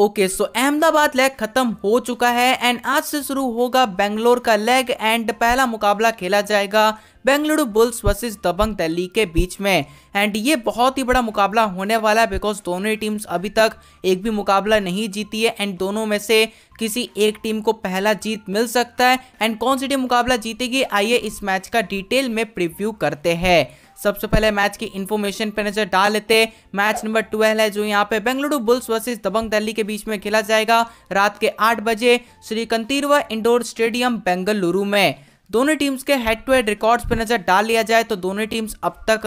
okay so Ahmedabad leg खत्म हो चुका है एंड आज से शुरू होगा बेंगलोर का लेग एंड पहला मुकाबला खेला जाएगा बेंगलुरु बुल्स वर्सेस दबंग दिल्ली के बीच में एंड ये बहुत ही बड़ा मुकाबला होने वाला है बिकॉज दोनों ही टीम्स अभी तक एक भी मुकाबला नहीं जीती है एंड दोनों में से किसी एक टीम को पहला जीत मिल सकता है एंड कौन सी टीम मुकाबला जीतेगी आइए इस मैच का डिटेल में प्रिव्यू करते हैं सबसे पहले मैच की इन्फॉर्मेशन पर नजर डाल लेते हैं मैच नंबर ट्वेल्व है जो यहाँ पे बेंगलुरु बुल्स वर्सेस दबंग दिल्ली के बीच में खेला जाएगा रात के आठ बजे श्री इंडोर स्टेडियम बेंगलुरु में दोनों टीम्स के हेड टू हेड रिकॉर्ड्स पर नज़र डाल लिया जाए तो दोनों टीम्स अब तक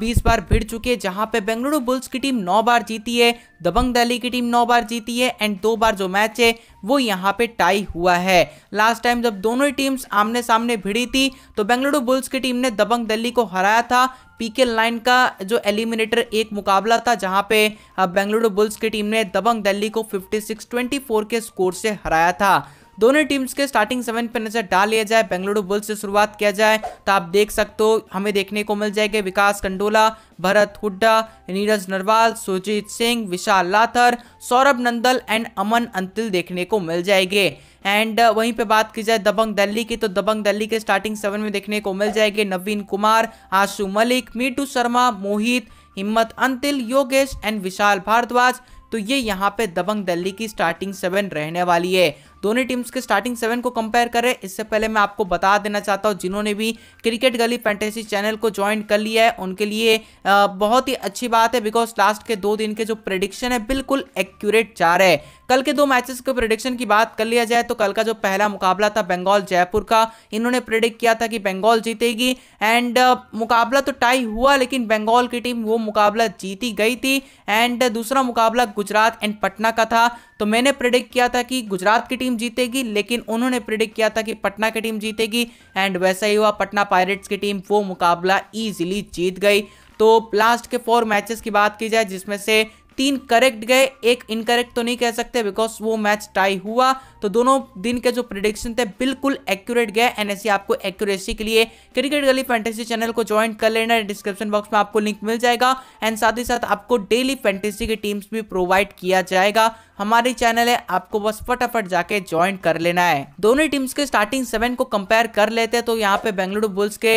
बीस बार भिड़ चुकी है जहां पे बेंगलुरु बुल्स की टीम नौ बार जीती है दबंग दिल्ली की टीम नौ बार जीती है एंड दो बार जो मैच है वो यहाँ पे टाई हुआ है लास्ट टाइम जब दोनों टीम्स आमने सामने भिड़ी थी तो बेंगलुरु बुल्स की टीम ने दबंग दिल्ली को हराया था पीके लाइन का जो एलिमिनेटर एक मुकाबला था जहां पे बेंगलुरु बुल्स की टीम ने दबंग दिल्ली को 56-24 के स्कोर से हराया था दोनों टीम्स के स्टार्टिंग सेवन पर नजर डाल लिया जाए बेंगलुरु बुल्स से शुरुआत किया जाए तो आप देख सकते हो हमें देखने को मिल जाएगा विकास कंडोला भरत हुड्डा नीरज नरवाल सुजीत सिंह विशाल लाथर सौरभ नंदल एंड अमन अंतिल देखने को मिल जाएंगे एंड uh, वहीं पे बात की जाए दबंग दिल्ली की तो दबंग दिल्ली के स्टार्टिंग सेवन में देखने को मिल जाएंगे नवीन कुमार आशु मलिक मीटू शर्मा मोहित हिम्मत अंतिल योगेश एंड विशाल भारद्वाज तो ये यहाँ पे दबंग दिल्ली की स्टार्टिंग सेवन रहने वाली है दोनों टीम्स के स्टार्टिंग सेवन को कंपेयर करें इससे पहले मैं आपको बता देना चाहता हूँ जिन्होंने भी क्रिकेट गली फैंटेसी चैनल को ज्वाइन कर लिया है उनके लिए बहुत ही अच्छी बात है बिकॉज लास्ट के दो दिन के जो प्रडिक्शन है बिल्कुल एक्यूरेट जा रहे हैं कल के दो मैचेस के प्रडिक्शन की बात कर लिया जाए तो कल का जो पहला मुकाबला था बंगाल जयपुर का इन्होंने प्रिडिक्ट किया था कि बंगाल जीतेगी एंड uh, मुकाबला तो टाई हुआ लेकिन बंगाल की टीम वो मुकाबला जीती गई थी एंड दूसरा मुकाबला गुजरात एंड पटना का था तो मैंने प्रिडिक्ट किया था कि गुजरात की टीम जीतेगी लेकिन उन्होंने प्रिडिक्ट किया था कि पटना की टीम जीतेगी एंड वैसा ही हुआ पटना पायरेट्स की टीम वो मुकाबला ईजिली जीत गई तो लास्ट के फोर मैचेस की बात की जाए जिसमें से तीन करेक्ट गए एक इनकरेक्ट तो नहीं कह सकते बिकॉज वो मैच टाई हुआ तो दोनों दिन के जो प्रिडिक्शन थे बिल्कुल एक्यूरेट गए एन ऐसी आपको एक्यूरेसी के लिए क्रिकेट गली फैंटेसी चैनल को ज्वाइन कर लेना डिस्क्रिप्शन बॉक्स में आपको लिंक मिल जाएगा एंड साथ ही साथ आपको डेली फैंटेसी की टीम्स भी प्रोवाइड किया जाएगा हमारी चैनल है आपको बस फटाफट जाके ज्वाइन कर लेना है दोनों टीम्स के स्टार्टिंग सेवन को कंपेयर कर लेते हैं तो यहाँ पे बेंगलुरु बुल्स के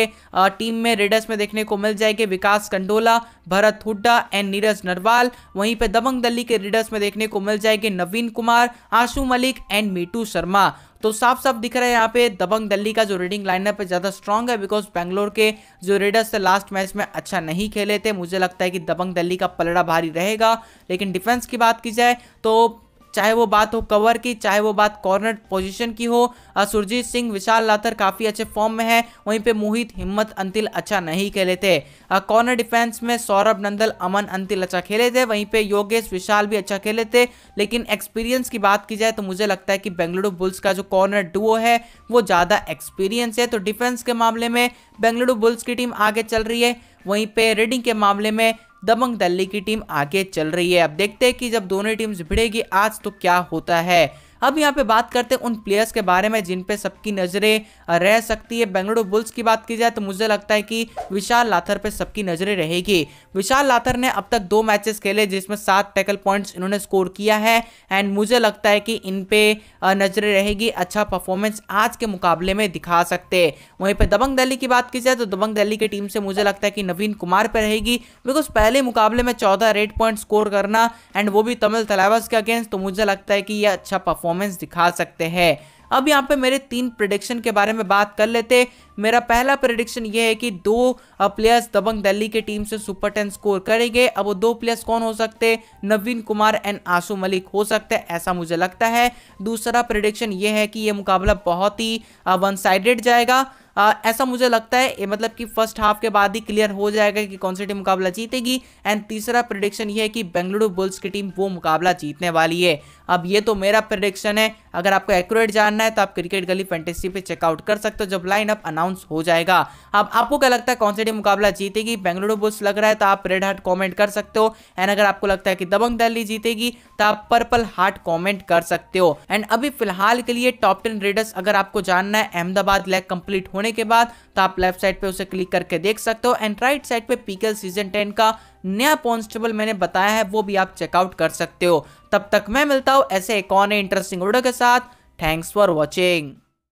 टीम में रेडर्स में देखने को मिल जाएगी विकास कंडोला भरत हुड्डा एंड नीरज नरवाल वहीं पे दबंग दली के रीडर्स में देखने को मिल जाएंगे नवीन कुमार आशु मलिक एंड मीटू शर्मा तो साफ साफ दिख रहा है यहाँ पे दबंग दिल्ली का जो रीडिंग लाइनअप है ज़्यादा स्ट्रॉन्ग है बिकॉज बैंगलोर के जो रेडर्स थे लास्ट मैच में अच्छा नहीं खेले थे मुझे लगता है कि दबंग दिल्ली का पलड़ा भारी रहेगा लेकिन डिफेंस की बात की जाए तो चाहे वो बात हो कवर की चाहे वो बात कॉर्नर पोजीशन की हो सुरजीत सिंह विशाल लातर काफ़ी अच्छे फॉर्म में है वहीं पे मोहित हिम्मत अंतिल अच्छा नहीं खेले थे कॉर्नर डिफेंस में सौरभ नंदल अमन अंतिल अच्छा खेले थे वहीं पे योगेश विशाल भी अच्छा खेले थे लेकिन एक्सपीरियंस की बात की जाए तो मुझे लगता है कि बेंगलुरु बुल्स का जो कॉर्नर डुओ है वो ज़्यादा एक्सपीरियंस है तो डिफेंस के मामले में बेंगलुरु बुल्स की टीम आगे चल रही है वहीं पे रेडिंग के मामले में दबंग दिल्ली की टीम आगे चल रही है अब देखते हैं कि जब दोनों टीम्स भिड़ेगी आज तो क्या होता है अब यहाँ पे बात करते हैं उन प्लेयर्स के बारे में जिन पे सबकी नज़रें रह सकती है बेंगलुरु बुल्स की बात की जाए तो मुझे लगता है कि विशाल लाथर पे सबकी नज़रें रहेगी विशाल लाथर ने अब तक दो मैचेस खेले जिसमें सात टैकल पॉइंट्स इन्होंने स्कोर किया है एंड मुझे लगता है कि इन पे नज़रें रहेगी अच्छा परफॉर्मेंस आज के मुकाबले में दिखा सकते वहीं पर दबंग दिल्ली की बात की जाए तो दबंग दिल्ली की टीम से मुझे लगता है कि नवीन कुमार पर रहेगी बिकॉज पहले मुकाबले में चौदह रेड पॉइंट स्कोर करना एंड वो भी तमिल तलावस के अगेंस्ट तो मुझे लगता है कि यह अच्छा परफॉर्म परफॉर्मेंस दिखा सकते हैं अब यहाँ पे मेरे तीन प्रडिक्शन के बारे में बात कर लेते मेरा पहला प्रडिक्शन ये है कि दो प्लेयर्स दबंग दिल्ली के टीम से सुपर टेन स्कोर करेंगे अब वो दो प्लेयर्स कौन हो सकते नवीन कुमार एंड आशू मलिक हो सकते हैं ऐसा मुझे लगता है दूसरा प्रडिक्शन ये है कि ये मुकाबला बहुत ही वन साइडेड जाएगा आ, ऐसा मुझे लगता है मतलब कि फर्स्ट हाफ के बाद ही क्लियर हो जाएगा कि कौन सी टीम मुकाबला जीतेगी एंड तीसरा प्रडिक्शन ये है कि बेंगलुरु बुल्स की टीम वो मुकाबला जीतने वाली है अब ये तो मेरा प्रडिक्शन है अगर आपको एक्यूरेट जानना है तो आप क्रिकेट गली फैंटेसी पे चेकआउट कर सकते हो जब लाइन अप अनाउंस हो जाएगा अब आपको क्या लगता है कौन सी टीम मुकाबला जीतेगी बेंगलुरु बुल्स लग रहा है तो आप रेड हार्ट कॉमेंट कर सकते हो एंड अगर आपको लगता है कि दबंग दिल्ली जीतेगी तो आप पर्पल हार्ट कॉमेंट कर सकते हो एंड अभी फिलहाल के लिए टॉप टेन रेडर्स अगर आपको जानना है अहमदाबाद लैग कंप्लीट होने होने के बाद तो आप लेफ्ट साइड पे उसे क्लिक करके देख सकते हो एंड राइट साइड पे पीकल सीजन टेन का नया पॉन्स्टेबल मैंने बताया है वो भी आप चेकआउट कर सकते हो तब तक मैं मिलता हूँ ऐसे एक और इंटरेस्टिंग वीडियो के साथ थैंक्स फॉर वॉचिंग